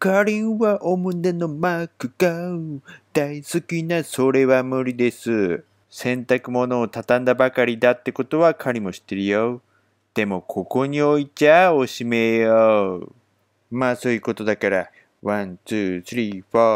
カリンはお胸のマークが大好きなそれは無理です。洗濯物を畳んだばかりだってことはかりも知ってるよ。でもここに置いちゃおしめよう。まあそういうことだから。ワン、ツー、スリー、フォー。